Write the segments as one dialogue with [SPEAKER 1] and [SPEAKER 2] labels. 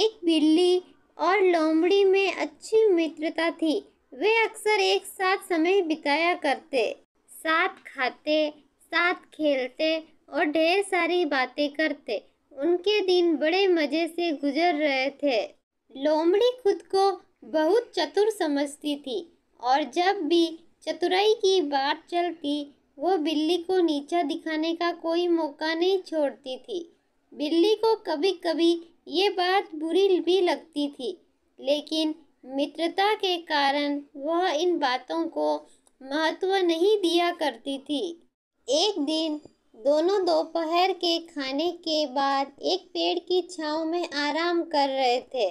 [SPEAKER 1] एक बिल्ली और लोमड़ी में अच्छी मित्रता थी वे अक्सर एक साथ समय बिताया करते साथ खाते साथ खेलते और ढेर सारी बातें करते उनके दिन बड़े मज़े से गुजर रहे थे लोमड़ी खुद को बहुत चतुर समझती थी और जब भी चतुराई की बात चलती वो बिल्ली को नीचा दिखाने का कोई मौका नहीं छोड़ती थी बिल्ली को कभी कभी ये बात बुरी भी लगती थी लेकिन मित्रता के कारण वह इन बातों को महत्व नहीं दिया करती थी एक दिन दोनों दोपहर के खाने के बाद एक पेड़ की छाँव में आराम कर रहे थे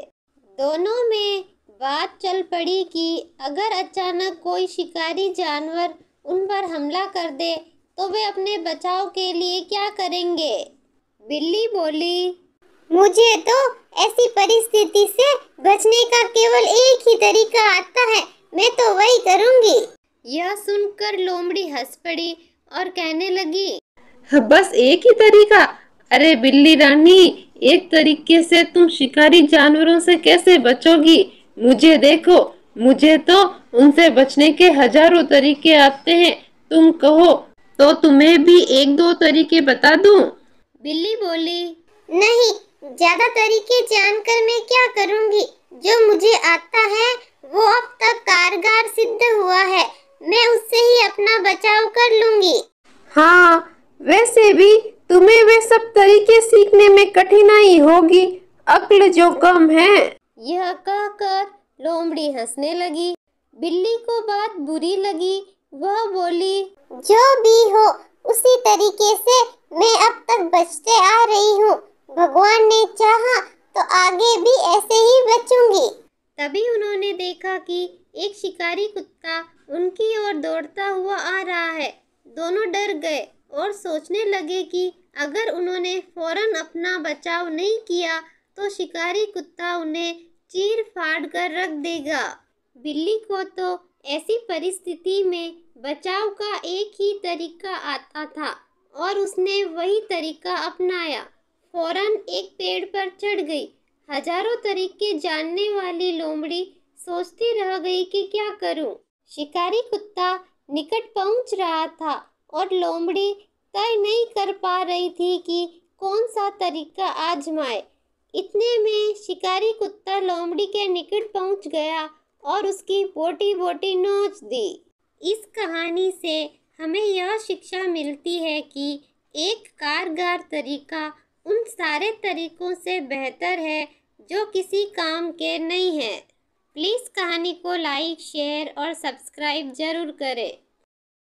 [SPEAKER 1] दोनों में बात चल पड़ी कि अगर अचानक कोई शिकारी जानवर उन पर हमला कर दे तो वे अपने बचाव के लिए क्या करेंगे बिल्ली बोली मुझे तो
[SPEAKER 2] ऐसी परिस्थिति से बचने का केवल एक ही तरीका आता है मैं तो
[SPEAKER 1] वही करूँगी यह सुनकर लोमड़ी हंस पड़ी और कहने लगी हाँ, बस एक ही तरीका अरे बिल्ली रानी एक तरीके से तुम शिकारी जानवरों से कैसे बचोगी मुझे देखो मुझे तो उनसे बचने के हजारों तरीके आते हैं तुम कहो तो तुम्हें भी एक दो तरीके बता दूं।
[SPEAKER 2] बिल्ली बोली नहीं ज्यादा तरीके जानकर मैं क्या करूँगी जो मुझे आता है वो अब तक कारगर सिद्ध हुआ है मैं उससे ही अपना बचाव कर लूँगी
[SPEAKER 1] हाँ वैसे भी तुम्हें वे सब तरीके सीखने में कठिनाई होगी अक्ल जो कम है यह कहकर लोमड़ी हंसने लगी बिल्ली को बात बुरी लगी वह बोली जो भी हो उसी तरीके
[SPEAKER 2] से मैं अब तक बचते आ रही हूँ भगवान ने चाहा तो
[SPEAKER 1] आगे भी ऐसे ही बचूंगी तभी उन्होंने देखा कि एक शिकारी कुत्ता उनकी ओर दौड़ता हुआ आ रहा है दोनों डर गए और सोचने लगे कि अगर उन्होंने फौरन अपना बचाव नहीं किया तो शिकारी कुत्ता उन्हें चीर फाड़ कर रख देगा बिल्ली को तो ऐसी परिस्थिति में बचाव का एक ही तरीका आता था और उसने वही तरीका अपनाया फौरन एक पेड़ पर चढ़ गई हजारों तरीके जानने वाली लोमड़ी सोचती रह गई कि क्या करूं। शिकारी कुत्ता निकट पहुंच रहा था और लोमड़ी तय नहीं कर पा रही थी कि कौन सा तरीका आजमाए इतने में शिकारी कुत्ता लोमड़ी के निकट पहुंच गया और उसकी बोटी बोटी नोच दी इस कहानी से हमें यह शिक्षा मिलती है कि एक कारगर तरीका उन सारे तरीकों से बेहतर है जो किसी काम के नहीं है प्लीज़ कहानी को लाइक शेयर और सब्सक्राइब ज़रूर करें